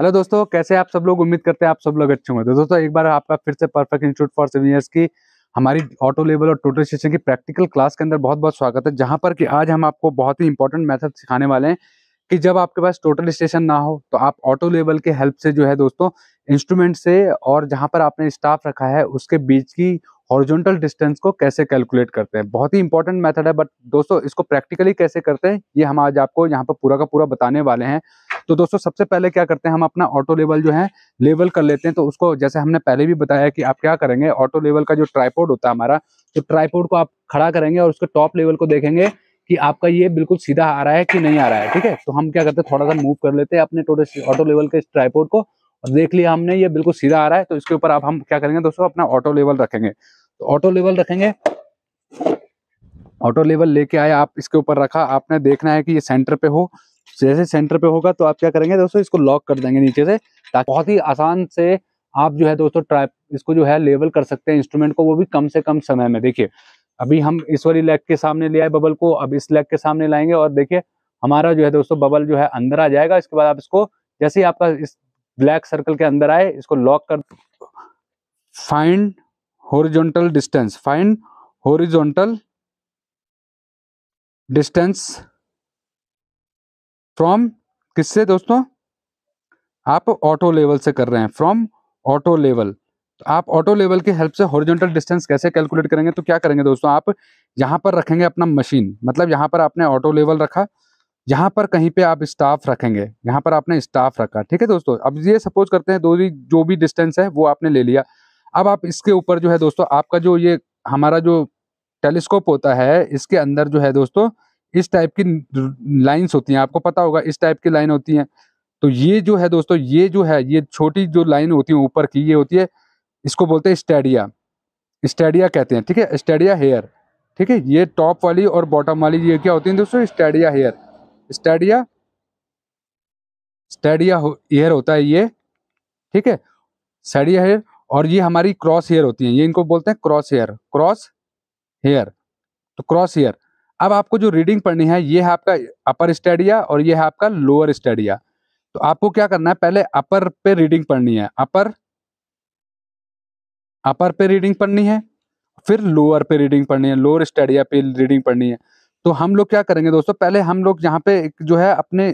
Hello दोस्तों कैसे आप सब लोग उम्मीद करते हैं आप सब लोग अच्छे होंगे तो दोस्तों एक बार आपका फिर से perfect institute for seven years की हमारी ऑटो लेवल और टोटल शिक्षण की प्रैक्टिकल क्लास के अंदर बहुत बहुत स्वागत है जहां पर कि आज हम आपको बहुत ही इंपॉर्टेंट मेथड सिखाने वाले हैं कि जब आपके पास टोटल स्टेशन ना हो तो आप ऑटो लेवल के हेल्प से जो है दोस्तों इंस्ट्रूमेंट से और जहाँ पर आपने स्टाफ रखा है उसके बीच की हॉरिजॉन्टल डिस्टेंस को कैसे कैलकुलेट करते हैं बहुत ही इंपॉर्टेंट मेथड है बट दोस्तों इसको प्रैक्टिकली कैसे करते हैं ये हम आज आपको यहाँ पर पूरा का पूरा बताने वाले हैं तो दोस्तों सबसे पहले क्या करते हैं हम अपना ऑटो लेवल जो है लेवल कर लेते हैं तो उसको जैसे हमने पहले भी बताया कि आप क्या करेंगे ऑटो लेवल का जो ट्राईपोर्ड होता है हमारा तो ट्राईपोर्ड को आप खड़ा करेंगे और उसके टॉप लेवल को देखेंगे कि आपका ये बिल्कुल सीधा आ रहा है कि नहीं आ रहा है ठीक है तो हम क्या करते हैं थोड़ा सा मूव कर लेते हैं अपने टोटल ऑटो लेवल के ट्राईपोर्ड को और देख लिया हमने ये बिल्कुल सीधा आ रहा है तो इसके ऊपर आप हम क्या करेंगे दोस्तों अपना ऑटो लेवल रखेंगे तो ऑटो लेवल रखेंगे ऑटो लेवल लेके आए आप इसके ऊपर रखा आपने देखना है कि ये सेंटर पे हो तो जैसे सेंटर पे होगा तो आप क्या करेंगे दोस्तों इसको लॉक कर देंगे नीचे से ताकि बहुत ही आसान से आप जो है दोस्तों ट्राइप इसको जो है लेवल कर सकते हैं इंस्ट्रूमेंट को वो भी कम से कम समय में देखिए अभी हम इस वाली लेग के सामने ले आए बबल को अब इस लेग के सामने लाएंगे और देखिए हमारा जो है दोस्तों बबल जो है अंदर आ जाएगा इसके बाद आप इसको जैसे ही आपका इस ब्लैक सर्कल के अंदर आए इसको लॉक कर find horizontal distance find horizontal distance from किससे दोस्तों आप ऑटो लेवल से कर रहे हैं फ्रॉम ऑटो लेवल तो आप ऑटो लेवल के हेल्प से हॉरिजॉन्टल डिस्टेंस कैसे कैलकुलेट करेंगे तो क्या करेंगे दोस्तों आप यहाँ पर रखेंगे अपना मशीन मतलब यहाँ पर आपने ऑटो लेवल रखा यहाँ पर कहीं पे आप स्टाफ रखेंगे यहाँ पर आपने स्टाफ रखा ठीक है दोस्तों अब ये सपोज करते हैं दो जो भी डिस्टेंस है वो आपने ले लिया अब आप इसके ऊपर जो है दोस्तों आपका जो ये हमारा जो टेलीस्कोप होता है इसके अंदर जो है दोस्तों इस टाइप की लाइंस होती हैं आपको पता होगा इस टाइप की लाइन होती हैं तो ये जो है दोस्तों ये जो है ये छोटी जो लाइन होती है ऊपर की ये होती है इसको बोलते हैं स्टेडिया स्टेडिया कहते हैं ठीक है स्टेडिया हेयर ठीक है ये टॉप वाली और बॉटम वाली ये क्या होती है दोस्तों stadia hair stadia stadia hair होता है ये ठीक है स्टेडिया हेयर और ये हमारी क्रॉस हेयर होती है ये इनको बोलते हैं क्रॉस हेयर क्रॉस हेयर तो क्रॉस हेयर अब आपको जो रीडिंग पढ़नी है ये है आपका अपर स्टेडिया और ये है आपका लोअर स्टेडिया तो आपको क्या करना है पहले अपर पे रीडिंग पढ़नी है अपर अपर पे रीडिंग पढ़नी है फिर लोअर पे रीडिंग पढ़नी है लोअर स्टेडिया पे रीडिंग पढ़नी है तो हम लोग क्या करेंगे दोस्तों पहले हम लोग यहाँ पे जो है अपने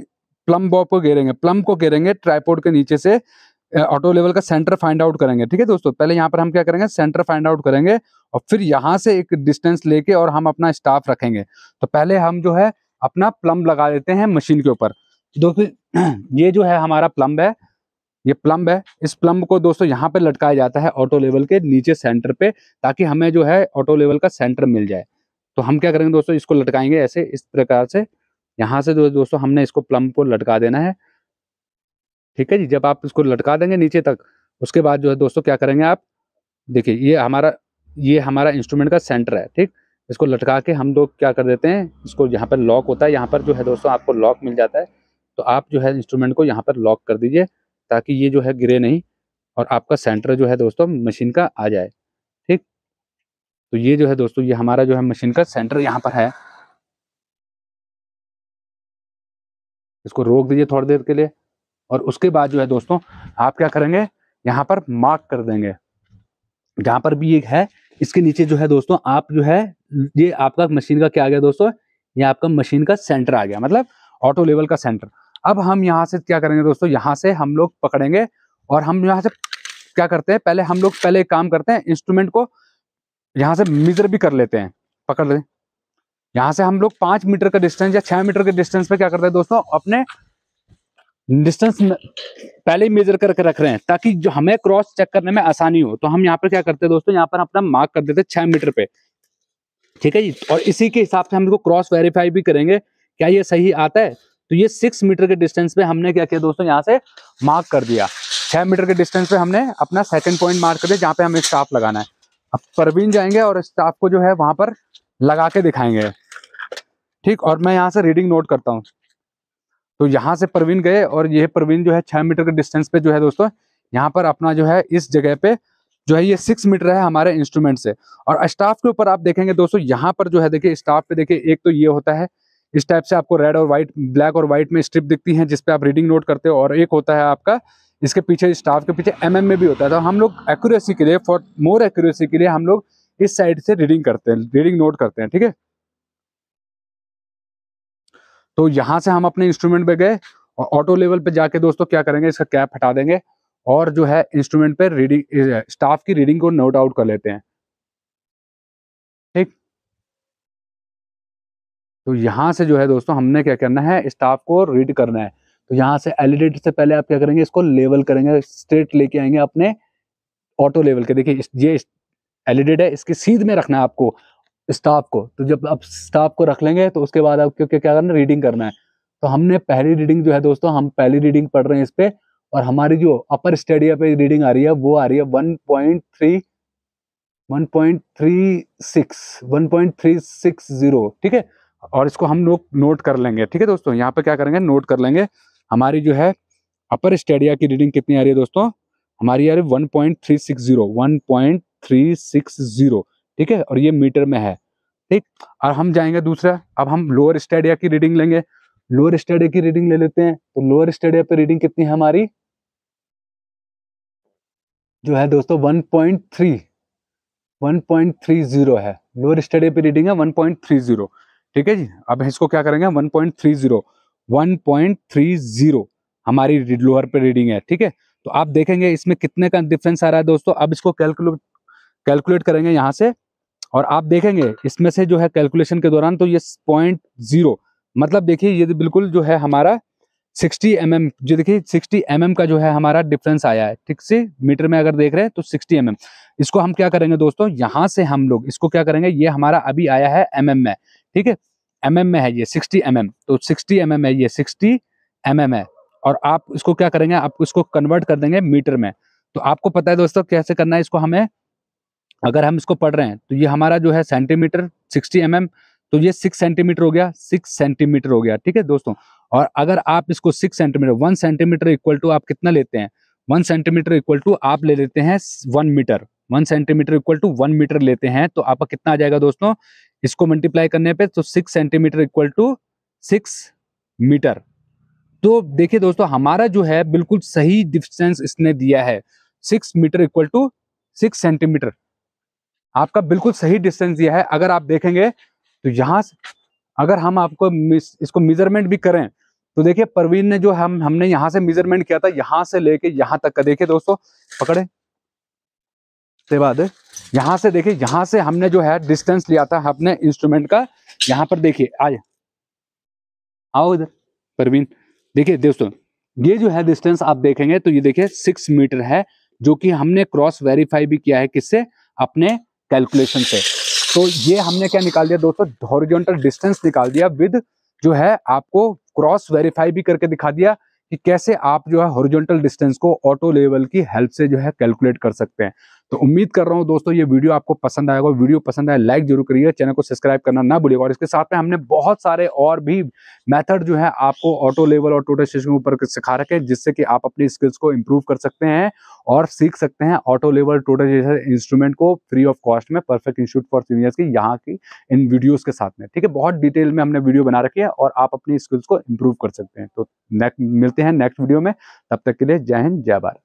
प्लम बॉब को घेरेंगे प्लम को घेरेंगे ट्राईपोर्ड के नीचे से ऑटो लेवल का सेंटर फाइंड आउट करेंगे ठीक है दोस्तों पहले यहाँ पर हम क्या करेंगे सेंटर फाइंड आउट करेंगे और फिर यहाँ से एक डिस्टेंस लेके और हम अपना स्टाफ रखेंगे तो पहले हम जो है अपना प्लम्ब लगा देते हैं मशीन के ऊपर तो दोस्तों ये जो है हमारा प्लम्ब है ये प्लम्ब है इस प्लम्ब को दोस्तों यहाँ पे लटकाया जाता है ऑटो लेवल के नीचे सेंटर पे ताकि हमें जो है ऑटो लेवल का सेंटर मिल जाए तो हम क्या करेंगे दोस्तों इसको लटकाएंगे ऐसे इस प्रकार से यहाँ से दोस्तों हमने इसको प्लम्ब को लटका देना है ठीक है जी जब आप इसको लटका देंगे नीचे तक उसके बाद जो है दोस्तों क्या करेंगे आप देखिए ये हमारा ये हमारा इंस्ट्रूमेंट का सेंटर है ठीक इसको लटका के हम लोग क्या कर देते हैं इसको यहाँ पर लॉक होता है यहाँ पर जो है दोस्तों आपको लॉक मिल जाता है तो आप जो है इंस्ट्रूमेंट को यहाँ पर लॉक कर दीजिए ताकि ये जो है गिरे नहीं और आपका सेंटर जो है दोस्तों मशीन का आ जाए ठीक तो ये जो है दोस्तों ये हमारा जो है मशीन का सेंटर यहाँ पर है इसको रोक दीजिए थोड़ी देर के लिए और उसके बाद जो है दोस्तों आप क्या करेंगे यहाँ पर मार्क कर देंगे जहां पर भी एक है इसके नीचे जो है दोस्तों आप जो है ये आपका मशीन का क्या आ गया दोस्तों ये आपका मशीन का सेंटर आ गया मतलब ऑटो लेवल का सेंटर अब हम यहाँ से क्या करेंगे दोस्तों यहाँ से हम लोग पकड़ेंगे और हम यहाँ से क्या करते हैं पहले हम लोग पहले एक काम करते हैं इंस्ट्रूमेंट को यहाँ से मिजर भी कर लेते हैं पकड़ लेते यहाँ से हम लोग पांच मीटर का डिस्टेंस या छह मीटर के डिस्टेंस पे क्या करते हैं दोस्तों अपने डिस्टेंस पहले ही मेजर करके रख रहे हैं ताकि जो हमें क्रॉस चेक करने में आसानी हो तो हम यहाँ पर क्या करते हैं दोस्तों यहाँ पर अपना मार्क कर देते हैं छह मीटर पे ठीक है जी और इसी के हिसाब से हम इसको क्रॉस वेरीफाई भी करेंगे क्या ये सही आता है तो ये सिक्स मीटर के डिस्टेंस पे हमने क्या किया दोस्तों यहाँ से मार्क कर दिया छह मीटर के डिस्टेंस पे हमने अपना सेकंड पॉइंट मार्क कर दिया जहाँ पे हमें स्टाफ लगाना है अब परवीन जाएंगे और स्टाफ को जो है वहां पर लगा के दिखाएंगे ठीक और मैं यहाँ से रीडिंग नोट करता हूँ तो यहाँ से प्रवीण गए और यह प्रवीण जो है छह मीटर के डिस्टेंस पे जो है दोस्तों यहाँ पर अपना जो है इस जगह पे जो है ये सिक्स मीटर है हमारे इंस्ट्रूमेंट से और स्टाफ के ऊपर आप देखेंगे दोस्तों यहाँ पर जो है देखिए स्टाफ पे देखिए एक तो ये होता है इस टाइप से आपको रेड और व्हाइट ब्लैक और व्हाइट में स्ट्रिप दिखती है जिसपे आप रीडिंग नोट करते हो और एक होता है आपका इसके पीछे स्टाफ के पीछे एम में भी होता है तो हम लोग एक्यूरेसी के लिए फॉर मोर एक्यूरेसी के लिए हम लोग इस साइड से रीडिंग करते हैं रीडिंग नोट करते हैं ठीक है तो यहाँ से हम अपने इंस्ट्रूमेंट पे गए और ऑटो लेवल पे जाके दोस्तों क्या करेंगे इसका कैप हटा देंगे और जो है इंस्ट्रूमेंट पे रीडिंग स्टाफ की रीडिंग को नोट आउट कर लेते हैं ठीक तो यहां से जो है दोस्तों हमने क्या करना है स्टाफ को रीड करना है तो यहां से एलिडेट e से पहले आप क्या करेंगे इसको लेवल करेंगे स्ट्रेट लेके आएंगे अपने ऑटो लेवल के देखिए ये एलिडेट e है इसके सीध में रखना है आपको स्टाफ को तो जब आप स्टाफ को रख लेंगे तो उसके बाद आपको क्या करना है रीडिंग करना है तो हमने पहली रीडिंग जो है दोस्तों हम पहली रीडिंग पढ़ रहे हैं इस पर और हमारी जो अपर स्टेडिया पे रीडिंग आ रही है वो आ रही है one point three one point three six one point three six zero ठीक है और इसको हम लोग नोट कर लेंगे ठीक है दोस्तों यहाँ पे क्या करेंगे नोट कर लेंगे हमारी जो है अपर स्टेडिया की रीडिंग कितनी आ रही है दोस्तों हमारी आ रही है one point three six zero one point three six zero ठीक है और ये मीटर में है ठीक और हम जाएंगे दूसरा अब हम लोअर स्टेडिया की रीडिंग लेंगे लोअर स्टेडिया की रीडिंग ले लेते हैं तो लोअर स्टेडिया पे रीडिंग कितनी है हमारी जो है दोस्तों 1.3 1.30 है लोअर स्टेडिया पे रीडिंग है 1.30 ठीक है जी अब इसको क्या करेंगे 1.30 1.30 हमारी लोअर पे रीडिंग है ठीक है तो आप देखेंगे इसमें कितने का डिफरेंस आ रहा है दोस्तों अब इसको कैलकुलेट कैलकुलेट करेंगे यहाँ से और आप देखेंगे इसमें से जो है कैलकुलेशन के दौरान तो ये पॉइंट जीरो मतलब देखिए ये बिल्कुल जो है हमारा 60 एम mm, जो देखिए 60 एम mm का जो है हमारा डिफरेंस आया है ठीक से मीटर में अगर देख रहे हैं तो 60 एम mm. इसको हम क्या करेंगे दोस्तों यहाँ से हम लोग इसको क्या करेंगे ये हमारा अभी आया है एम mm में ठीक है एम mm में है ये 60 एम mm, तो 60 एम mm है ये 60 एम mm है और आप इसको क्या करेंगे आप इसको कन्वर्ट कर देंगे मीटर में तो आपको पता है दोस्तों कैसे करना है इसको हमें अगर हम इसको पढ़ रहे हैं तो ये हमारा जो है सेंटीमीटर सिक्सटी एम mm, तो ये सिक्स सेंटीमीटर हो गया सिक्स सेंटीमीटर हो गया ठीक है दोस्तों और अगर आप इसको six centimetre one centimetre equal to आप कितना लेते हैं वन सेंटीमीटर इक्वल टू आप ले लेते हैं one metre one centimetre equal to one metre लेते हैं तो आपका कितना आ जाएगा दोस्तों इसको मल्टीप्लाई करने पे तो six centimetre equal to six metre तो देखिए दोस्तों हमारा जो है बिल्कुल सही डिस्टेंस इसने दिया है six metre equal to six centimetre आपका बिल्कुल सही डिस्टेंस दिया है अगर आप देखेंगे तो यहाँ अगर हम आपको इसको मेजरमेंट भी करें तो देखिए परवीन ने जो हम हमने यहाँ से मेजरमेंट किया था यहाँ से लेके यहाँ तक का देखिए दोस्तों पकड़े उसके बाद यहाँ से देखिए यहाँ से हमने जो है डिस्टेंस लिया था अपने इंस्ट्रूमेंट का यहाँ पर देखिए आज आओ इधर परवीन देखिए दोस्तों ये जो है डिस्टेंस आप देखेंगे तो ये देखिए सिक्स मीटर है जो कि हमने क्रॉस वेरीफाई भी किया है किससे अपने कैलकुलेशन से तो ये हमने क्या निकाल दिया दोस्तों हॉरिजॉन्टल डिस्टेंस निकाल दिया विद जो है आपको क्रॉस वेरीफाई भी करके दिखा दिया कि कैसे आप जो है हॉरिजॉन्टल डिस्टेंस को ऑटो लेवल की हेल्प से जो है कैलकुलेट कर सकते हैं तो उम्मीद कर रहा हूँ दोस्तों ये वीडियो आपको पसंद आएगा वीडियो पसंद आए लाइक जरूर करिएगा चैनल को सब्सक्राइब करना ना भूलिएगा और इसके साथ में हमने बहुत सारे और भी मेथड जो है आपको ऑटो लेवल और टोटल स्टेशन के ऊपर सिखा रखे हैं जिससे कि आप अपनी स्किल्स को इम्प्रूव कर सकते हैं और सीख सकते हैं auto level total station instrument को फ्री ऑफ कॉस्ट में परफेक्ट इंस्टीट्यूट फॉर सीनियर्स की यहाँ की इन वीडियोज़ के साथ में ठीक है बहुत डिटेल में हमने वीडियो बना रखी है और आप अपनी स्किल्स को इम्प्रूव कर सकते हैं तो नेक्स्ट मिलते हैं नेक्स्ट वीडियो में तब तक के लिए जय हिंद जय भारत